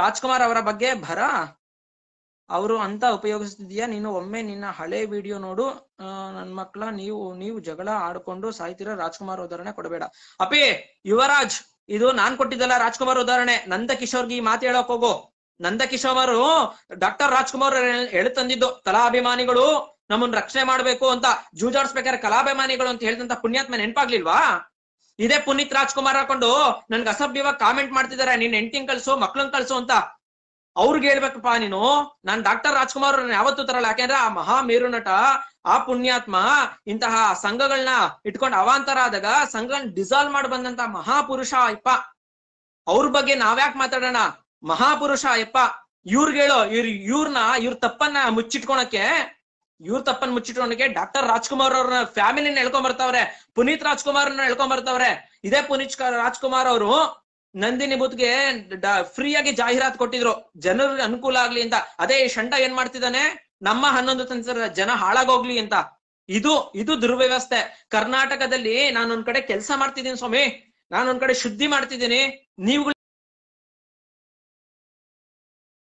ರಾಜ್ಕುಮಾರ್ ಅವರ ಬಗ್ಗೆ ಭರ ಅವರು ಅಂತ ಉಪಯೋಗಿಸ್ತಿದ್ಯಾ ನೀನು ಒಮ್ಮೆ ನಿನ್ನ ಹಳೆ ವಿಡಿಯೋ ನೋಡು ನನ್ ಮಕ್ಳ ನೀವು ನೀವು ಜಗಳ ಆಡ್ಕೊಂಡು ಸಾಯ್ತಿರ ರಾಜ್ಕುಮಾರ್ ಉದಾಹರಣೆ ಕೊಡಬೇಡ ಅಪಿ ಯುವರಾಜ್ ಇದು ನಾನ್ ಕೊಟ್ಟಿದ್ದಲ್ಲ ರಾಜ್ಕುಮಾರ್ ಉದಾಹರಣೆ ನಂದ ಕಿಶೋರ್ಗೆ ಈ ಮಾತು ಹೇಳಕ್ ಹೋಗು ನಂದ ಕಿಶೋರ್ ಡಾಕ್ಟರ್ ರಾಜ್ಕುಮಾರ್ ತಂದಿದ್ದು ತಲಾ ಅಭಿಮಾನಿಗಳು ನಮ್ಮನ್ನ ರಕ್ಷಣೆ ಮಾಡ್ಬೇಕು ಅಂತ ಜೂಜಾಡ್ಸ್ಬೇಕಾದ್ರೆ ಕಲಾಭಿಮಾನಿಗಳು ಅಂತ ಹೇಳಿದಂತ ಪುಣ್ಯಾತ್ಮ ನೆನಪಾಗ್ಲಿಲ್ವಾ ಇದೇ ಪುನೀತ್ ರಾಜ್ಕುಮಾರ್ ಹಾಕೊಂಡು ನನ್ಗೆ ಅಸಭ್ಯವಾಗಿ ಕಾಮೆಂಟ್ ಮಾಡ್ತಿದ್ದಾರೆ ನೀನ್ ಹೆಂಡತಿನ್ ಕಳ್ಸು ಮಕ್ಳನ್ ಕಳ್ಸು ಅಂತ ಅವ್ರಿಗೆ ಹೇಳ್ಬೇಕಪ್ಪ ನೀನು ನಾನ್ ಡಾಕ್ಟರ್ ರಾಜ್ಕುಮಾರ್ ಯಾವತ್ತೂ ತರಲ್ಲ ಯಾಕೆಂದ್ರೆ ಆ ಮಹಾ ಮೇರು ನಟ ಆ ಪುಣ್ಯಾತ್ಮ ಇಂತಹ ಸಂಘಗಳನ್ನ ಇಟ್ಕೊಂಡು ಅವಾಂತರ ಆದಾಗ ಸಂಘಗಳನ್ನ ಡಿಸಾಲ್ವ್ ಮಾಡಿ ಬಂದಂತ ಮಹಾಪುರುಷ ಅಯ್ಯಪ್ಪ ಅವ್ರ ಬಗ್ಗೆ ನಾವ್ಯಾಕ್ ಮಾತಾಡೋಣ ಮಹಾಪುರುಷ ಅಯ್ಯಪ್ಪ ಹೇಳೋ ಇವ್ರ ಇವ್ರನ್ನ ಇವ್ರ ತಪ್ಪನ್ನ ಮುಚ್ಚಿಟ್ಕೊಳಕ್ಕೆ ಇವ್ರ ತಪ್ಪನ್ ಮುಚ್ಚಿಟ್ಟು ಡಾಕ್ಟರ್ ರಾಜ್ಕುಮಾರ್ ಅವ್ರನ್ನ ಫ್ಯಾಮಿಲಿ ಎಳ್ಕೊಂಡ್ ಬರ್ತಾವ್ರೆ ಪುನೀತ್ ರಾಜ್ಕುಮಾರ್ ಎಳ್ಕೊಂಡ್ ಬರ್ತಾವ್ರೆ ಇದೇ ಪುನೀತ್ ರಾಜ್ಕುಮಾರ್ ಅವರು ನಂದಿನಿ ಬುತ್ಗೆ ಫ್ರೀ ಆಗಿ ಜಾಹೀರಾತು ಕೊಟ್ಟಿದ್ರು ಜನರಿಗೆ ಅನುಕೂಲ ಆಗ್ಲಿ ಅಂತ ಅದೇ ಈ ಏನ್ ಮಾಡ್ತಿದ್ದಾನೆ ನಮ್ಮ ಹನ್ನೊಂದು ತಂತ್ರ ಜನ ಹಾಳಾಗೋಗ್ಲಿ ಅಂತ ಇದು ಇದು ದುರ್ವ್ಯವಸ್ಥೆ ಕರ್ನಾಟಕದಲ್ಲಿ ನಾನೊಂದ್ ಕಡೆ ಕೆಲಸ ಮಾಡ್ತಿದ್ದೀನಿ ಸ್ವಾಮಿ ನಾನೊಂದ್ ಕಡೆ ಶುದ್ಧಿ ಮಾಡ್ತಿದ್ದೀನಿ ನೀವು